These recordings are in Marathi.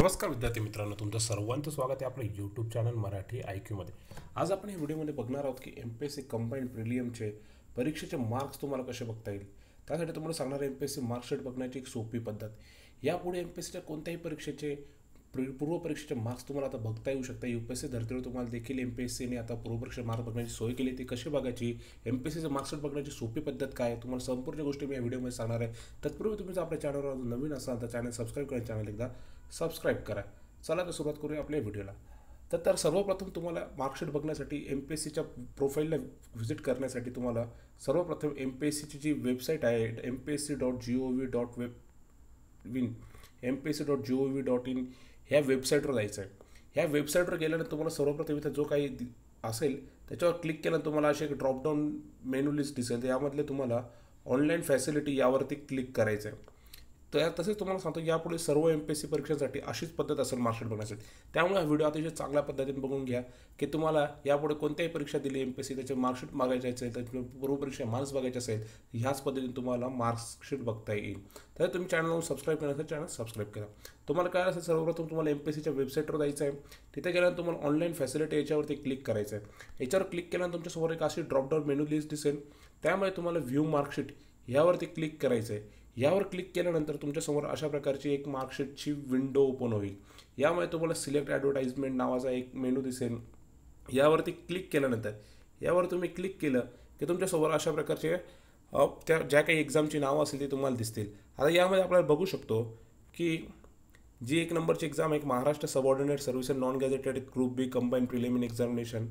नमस्कार विद्यार्थी मित्रांनो तुमचं सर्वांचं स्वागत आहे आपलं यूट्यूब चॅनल मराठी आय क्यूमध्ये आज आपण या व्हिडिओमध्ये बघणार आहोत की M P S C combined प्रिलियमचे परीक्षेचे मार्क्स तुम्हाला कसे बघता येईल त्यासाठी तुम्हाला सांगणार M P S C marksheet बघण्याची एक सोपी पद्धत यापुढे एम पी एस सीच्या कोणत्याही परीक्षेचे पूर्व परीक्षेचे मार्क्स तुम्हाला आता बघता येऊ शकता यू पी एस सी धर्तीवर तुम्हाला देखील एम पी एस सीने आता पूर्वपरीक्षा मार्क बघण्याची सोय केली ती कशी बघायची एम पी एस सीचं मार्क्सशीट बघण्याची सोपी पद्धत काय तुम्हाला संपूर्ण गोष्टी मी या व्हिडिओमध्ये सांगणार आहे तत्पूर्वी तुम्ही जर आपल्या चॅनलवर नवीन असाल तर चॅनल सबस्क्राईब करा चॅनल एकदा सबस्क्राईब करा चला तर सुरुवात करूया आपल्या व्हिडिओला तर तर सर्वप्रथम तुम्हाला मार्कशीट बघण्यासाठी एम पी एस सीच्या प्रोफाईलला व्हिजिट करण्यासाठी तुम्हाला सर्वप्रथम एम पी एस सीची जी वेबसाईट आहे M P S C dot G O V dot web win M P S C dot G O V dot in ह्या वेबसाईटवर जायचं आहे ह्या वेबसाईटवर गेल्यानंतर तुम्हाला सर्वप्रथम इथं जो काही असेल त्याच्यावर क्लिक केल्यानंतर तुम्हाला असे एक ड्रॉपडाऊन मेनू लिस्ट दिसेल यामधले तुम्हाला ऑनलाईन फॅसिलिटी यावरती क्लिक करायचं आहे तर तसेच तुम्हाला सांगतो यापुढे सर्व एम पी एस सी परीक्षांसाठी अशीच पद्धत असेल मार्कशीट बघण्यासाठी त्यामुळे हा व्हिडिओ अतिशय चांगल्या पद्धतीने बघून घ्या की तुम्हाला यापुढे कोणत्याही परीक्षा दिली एम पी एस सी त्याचे मार्कशीट मागायचे असेल त्याचे पूर्वपरीक्षा मार्क्स बघायचे असेल ह्याच पद्धतीने तुम्हाला मार्कशीट बघता येईल तर तुम्ही चॅनलवर सबस्क्राईब करण्यासाठी चॅनल सबस्क्राईब करा तुम्हाला काय असेल सर्वप्रथम तुम्हाला एम पी एस सीच्या वेबसाईटवर जायचं आहे तिथे गेल्यानंतर तुम्हाला ऑनलाईन फॅसिलिटी याच्यावरती क्लिक करायचं आहे याच्यावर क्लिक केल्यानंतर तुमच्यासमोर एक अशी ड्रॉपडाऊन मेनू लिस्ट दिसेल त्यामुळे तुम्हाला व्ह्यू मार्कशीट यावरती क्लिक करायचं आहे यावर क्लिक केल्यानंतर तुमच्यासमोर अशा प्रकारची एक मार्कशीटची विंडो ओपन होईल यामुळे तुम्हाला सिलेक्ट ॲडव्हर्टाईजमेंट नावाचा एक मेनू दिसेल यावरती क्लिक केल्यानंतर यावर तुम्ही क्लिक केलं की तुमच्यासमोर अशा प्रकारचे त्या ज्या काही एक्झामची नावं असेल ती तुम्हाला दिसतील आता यामध्ये आपल्याला बघू शकतो की जी एक नंबरची एक्झाम एक Maharashtra subordinate service non gazetted group B combine preliminary examination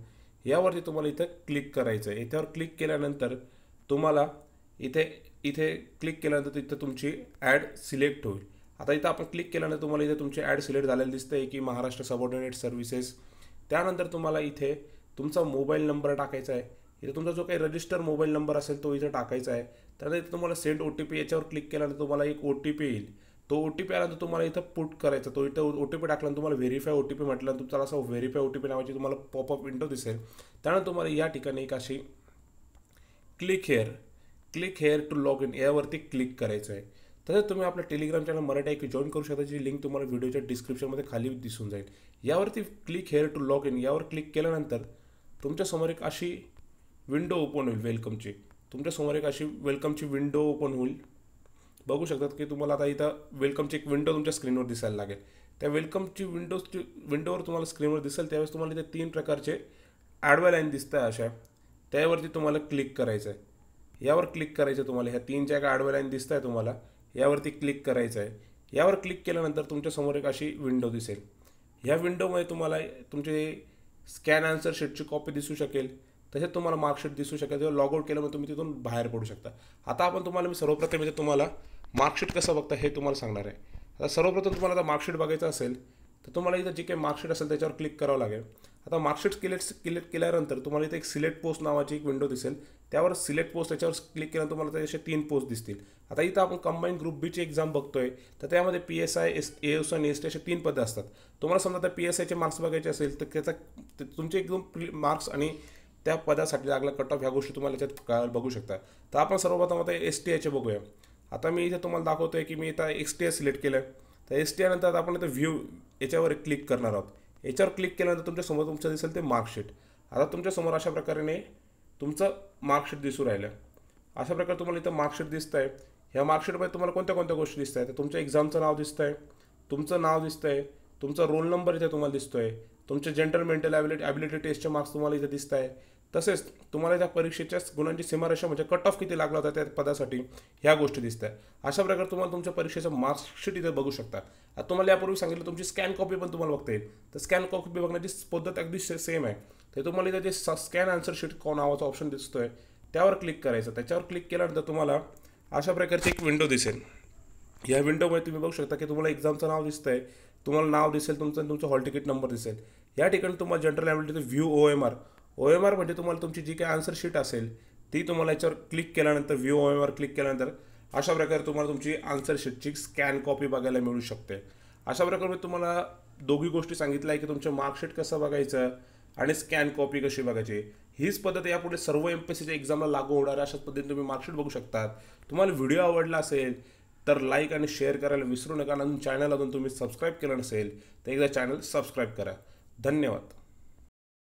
यावरती तुम्हाला इथं क्लिक करायचं आहे इथेवर क्लिक केल्यानंतर तुम्हाला इथे इथे क्लिक केल्यानंतर तिथं तुमची ॲड सिलेक्ट होईल आता इथं आपण क्लिक केल्यानंतर तुम्हाला इथे तुमची ॲड सिलेक्ट झालेली दिसते की महाराष्ट्र सबॉर्डिनेट सर्व्हिसेस त्यानंतर तुम्हाला इथे तुमचा मोबाईल नंबर टाकायचा आहे इथे तुमचा जो काही रजिस्टर मोबाईल नंबर असेल तो इथे टाकायचा आहे त्यानंतर इथे तुम्हाला सेंड ओ टी पी याच्यावर क्लिक केल्यानंतर तुम्हाला एक ओ टी पी येईल तो ओ टी पी आल्यानंतर तुम्हाला इथं पुट करायचा तो इथं ओ टी पी टाकल्यानंतर तुम्हाला व्हेरीफाय ओ टी पी म्हटल्यानंतर तुमचा असा व्हेरीफाय ओ टी पी नावाची तुम्हाला पॉपअप विंडो दिसेल त्यानंतर तुम्हाला या ठिकाणी एक अशी click here click here to log in यावरती क्लिक करायचं आहे तसंच तुम्ही आपल्या टेलिग्राम चॅनल मराठी ऐकू जॉईन करू शकता जी लिंक तुम्हाला व्हिडिओच्या डिस्क्रिप्शनमध्ये खाली दिसून जाईल यावरती click here to log in यावर क्लिक केल्यानंतर तुमच्यासमोर एक अशी विंडो ओपन होईल वेलकमची तुमच्यासमोर एक अशी वेलकमची विंडो ओपन होईल बघू शकतात की तुम्हाला आता इथं वेलकमची एक विंडो तुमच्या स्क्रीनवर दिसायला लागेल त्या वेलकमची विंडोजची विंडोवर तुम्हाला स्क्रीनवर दिसेल त्यावेळेस तुम्हाला इथे तीन प्रकारचे आडव्या लाईन दिसत आहे अशा त्यावरती तुम्हाला क्लिक करायचं आहे यावर क्लिक करायचं तुम्हाला ह्या तीन ज्या आडव्या लाईन दिसत आहे तुम्हाला यावरती क्लिक करायचं आहे यावर क्लिक केल्यानंतर तुमच्यासमोर एक अशी विंडो दिसेल ह्या विंडोमध्ये तुम्हाला तुमचे स्कॅन आन्सर शीटची कॉपी दिसू शकेल तसेच तुम्हाला मार्कशीट दिसू शकेल तेव्हा लॉग आउट केल्यामुळे तुम्ही तिथून बाहेर पडू शकता आता आपण तुम्हाला मी सर्वप्रथम म्हणजे तुम्हाला मार्कशीट कसं बघता हे तुम्हाला सांगणार आहे आता सर्वप्रथम तुम्हाला आता मार्कशीट बघायचं असेल तर तुम्हाला इथं जे काही मार्कशीट असेल त्याच्यावर क्लिक करावं लागेल आता मार्कशीट सिलेक्ट सिलेक्ट केल्यानंतर तुम्हाला इथे एक सिलेक्ट पोस्ट नावाची एक विंडो दिसेल त्यावर सिलेक्ट पोस्ट त्याच्यावर क्लिक केल्यानंतर तुम्हाला त्याचे तीन पोस्ट दिसतील आता इथं आपण कंबाईन ग्रुप बीची एक्झाम बघतोय तर त्यामध्ये P S I S A S आणि एस टी असे तीन पद असतात तुम्हाला समजा आता पी एस आयचे मार्क्स बघायचे असेल तर त्याचा तुमचे एकदम मार्क्स आणि त्या पदासाठी लागला कट ऑफ ह्या गोष्टी तुम्हाला त्याच्यात बघू शकता तर आपण सर्वप्रथम आता एस टी आयचे बघूया आता मी इथे तुम्हाला दाखवतो आहे की मी इथं एस टी आय सिलेक्ट केलं तर एस टी आयनंतर आपण इथं व्ह्यू याच्यावर क्लिक करणार आहोत याच्यावर क्लिक केल्यानंतर तुमच्यासमोर तुमचं दिसेल ते मार्कशीट आता तुमच्यासमोर अशा प्रकारे तुमचं मार्कशीट दिसू राहिलं अशा प्रकारे तुम्हाला इथं मार्कशीट दिसत आहे ह्या मार्कशीटमध्ये तुम्हाला कोणत्या कोणत्या गोष्टी दिसत आहेत तुमच्या एक्झामचं नाव दिसत आहे तुमचं नाव दिसत आहे तुमचा रोल नंबर इथे तुम्हाला दिसतो आहे तुमचे जनरल मेंटल ॲबिलिटी ॲबिलिटी टेस्टचे मार्क्स तुम्हाला इथे दिसत आहे तसेच तुम्हाला त्या परीक्षेच्या गुणांची सीमारेषा म्हणजे कट ऑफ किती लागला होता त्या पदासाठी ह्या गोष्टी दिसत आहे अशा प्रकारे तुम्हाला तुमच्या परीक्षेचं मार्कशीट इथे बघू शकता आता तुम्हाला यापूर्वी सांगितलं तुमची स्कॅन कॉपी पण तुम्हाला बघता येईल तर स्कॅन कॉपी बघण्याची पद्धत अगदी सेम आहे तर तुम्हाला इथे जे स्कॅन आन्सर शीट नावाचा ऑप्शन दिसतोय त्यावर क्लिक करायचं त्याच्यावर क्लिक केल्यानंतर तुम्हाला अशा प्रकारची एक विंडो दिसेल या विंडोमध्ये तुम्ही बघू शकता की तुम्हाला एक्झामचं नाव दिसतं आहे तुम्हाला नाव दिसेल तुमचं तुमचं हॉल तिकीट नंबर दिसेल या ठिकाणी तुम्हाला जनरल ॲबिलिटीचं view O M R O M R म्हणजे तुम्हाला तुमची जी काही आन्सर शीट असेल ती तुम्हाला याच्यावर क्लिक केल्यानंतर view O M R click केल्यानंतर अशा प्रकारे तुम्हाला तुमची आन्सर शीटची स्कॅन कॉपी बघायला मिळू शकते अशा प्रकारे मी तुम्हाला दोघी गोष्टी सांगितल्या आहे की तुमचं मार्कशीट कसं बघायचं आणि स्कॅन कॉपी कशी बघायची हीच पद्धत यापुढे सर्व एम पी सीच्या एक्झामला लागू होणार अशाच पद्धतीने तुम्ही मार्कशीट बघू शकतात तुम्हाला व्हिडिओ आवडला असेल तर लाईक आणि शेअर करायला विसरू नका आणि चॅनल अजून तुम्ही सबस्क्राईब केलं नसेल तर एकदा चॅनल सबस्क्राईब करा धन्यवाद